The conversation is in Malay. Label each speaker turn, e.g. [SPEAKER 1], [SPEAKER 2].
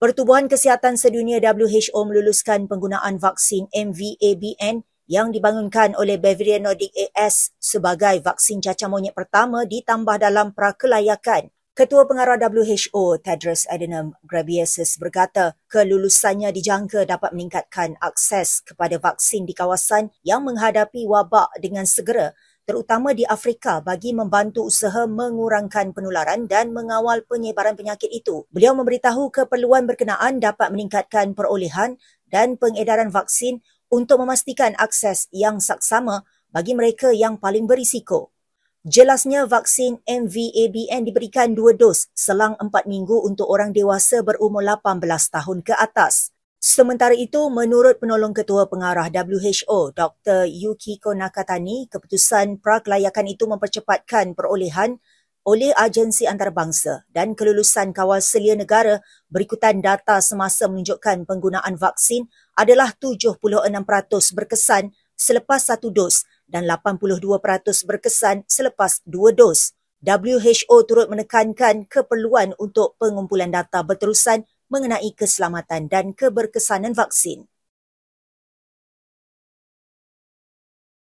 [SPEAKER 1] Pertubuhan Kesihatan Sedunia WHO meluluskan penggunaan vaksin MVABN yang dibangunkan oleh Bavarian Nordic AS sebagai vaksin cacar monyet pertama ditambah dalam prakelayakan. Ketua Pengarah WHO Tedros Adhanom Ghebreyesus berkata, kelulusannya dijangka dapat meningkatkan akses kepada vaksin di kawasan yang menghadapi wabak dengan segera terutama di Afrika bagi membantu usaha mengurangkan penularan dan mengawal penyebaran penyakit itu. Beliau memberitahu keperluan berkenaan dapat meningkatkan perolehan dan pengedaran vaksin untuk memastikan akses yang saksama bagi mereka yang paling berisiko. Jelasnya vaksin MVABN diberikan dua dos selang empat minggu untuk orang dewasa berumur 18 tahun ke atas. Sementara itu, menurut penolong ketua pengarah WHO, Dr. Yukiko Nakatani, keputusan prakelayakan itu mempercepatkan perolehan oleh agensi antarabangsa dan kelulusan kawal selia negara berikutan data semasa menunjukkan penggunaan vaksin adalah 76% berkesan selepas satu dos dan 82% berkesan selepas dua dos. WHO turut menekankan keperluan untuk pengumpulan data berterusan mengenai keselamatan dan keberkesanan vaksin.